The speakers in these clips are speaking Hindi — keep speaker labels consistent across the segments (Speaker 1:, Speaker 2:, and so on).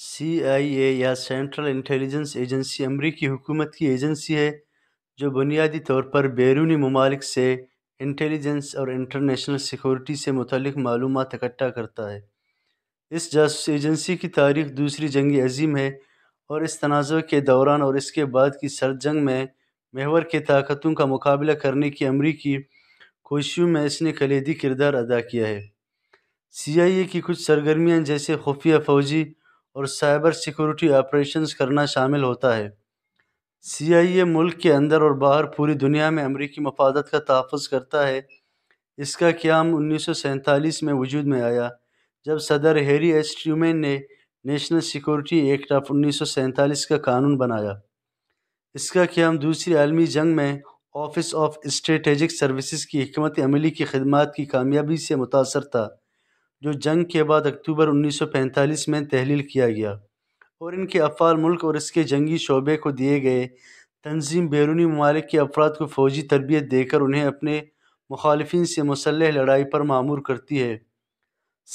Speaker 1: सी आई ए या सेंट्रल इंटेलिजेंस एजेंसी अमरीकी हुकूमत की एजेंसी है जो बुनियादी तौर पर बैरूनी ममालिक से इंटेलिजेंस और इंटरनेशनल सिक्योरिटी से मुतलिक मालूम इकट्ठा करता है इस जासूस एजेंसी की तारीख दूसरी जंग अजीम है और इस तनाज़ के दौरान और इसके बाद की सरजंग में मेवर के ताकतों का मुकाबला करने की अमरीकी कोशिशों में इसने कलीदी किरदार अदा किया है सी आई ए की कुछ सरगर्मियाँ जैसे खुफिया फौजी और साइबर सिक्योरिटी ऑपरेशंस करना शामिल होता है सी आई ए मुल्क के अंदर और बाहर पूरी दुनिया में अमरीकी मफादत का तहफ़ करता है इसका क्याम उन्नीस में वजूद में आया जब सदर हेरी एस ट्यूमेन ने नेशनल सिक्योरिटी एक्ट ऑफ उन्नीस का कानून बनाया इसका क्याम दूसरी आलमी जंग में ऑफिस ऑफ स्ट्रेटेजिक सर्विसेज की हमत अमली की खदमात की कामयाबी से मुतासर था जो जंग के बाद अक्टूबर 1945 में तहलील किया गया और इनके अफ़ाल मुल्क और इसके जंगी शोबे को दिए गए तंजीम बैरूनी ममालिक के अफराद को फ़ौजी तरबियत देकर उन्हें अपने मुखालफन से मुसलह लड़ाई पर मामूर करती है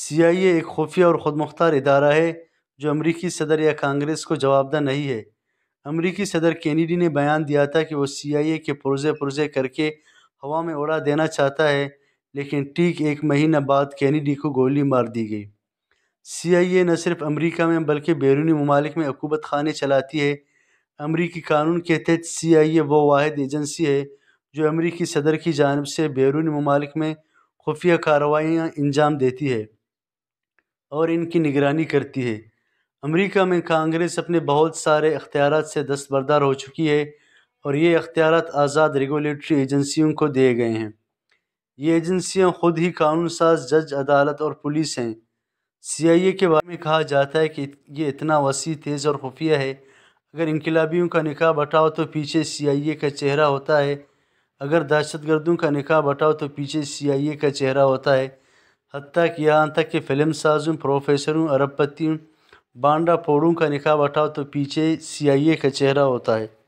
Speaker 1: सी आई ए एक खुफिया और ख़ुद मुख्तार इदारा है जो अमरीकी सदर या कांग्रेस को जवाबदा नहीं है अमरीकी सदर कैनिडी ने बयान दिया था कि वो सी आई ए के पुरजे पुरजे करके हवा में उड़ा देना चाहता है लेकिन ठीक एक महीना बाद कैनेडी को गोली मार दी गई सी आई ए न सिर्फ अमरीका में बल्कि बैरूनी ममालिक में अकूबत खाने चलाती है अमरीकी कानून के तहत सी आई ए वो वाद एजेंसी है जो अमरीकी सदर की जानब से बैरून ममालिक में खुफिया कार्रवाइयाँ अंजाम देती है और इनकी निगरानी करती है अमेरिका में कांग्रेस अपने बहुत सारे अख्तियार से दस्तबरदार हो चुकी है और ये अख्तियार आज़ाद रेगोलेटरी एजेंसियों को दिए गए हैं ये एजेंसियां खुद ही कानून साज जज अदालत और पुलिस हैं सीआईए के बारे में कहा जाता है कि ये इतना वसी तेज़ और खुफिया है अगर इनकलाबियों का निकाह बटाओ तो पीछे सीआईए का चेहरा होता है अगर दहशतगर्दों का निकाह बटाओ तो पीछे सीआईए का चेहरा होता है हती कि यहाँ तक कि फिल्म साजों प्रोफेसरों अरबपतियों बांडा पोड़ों का निकाह बटाओ तो पीछे ए का चेहरा होता है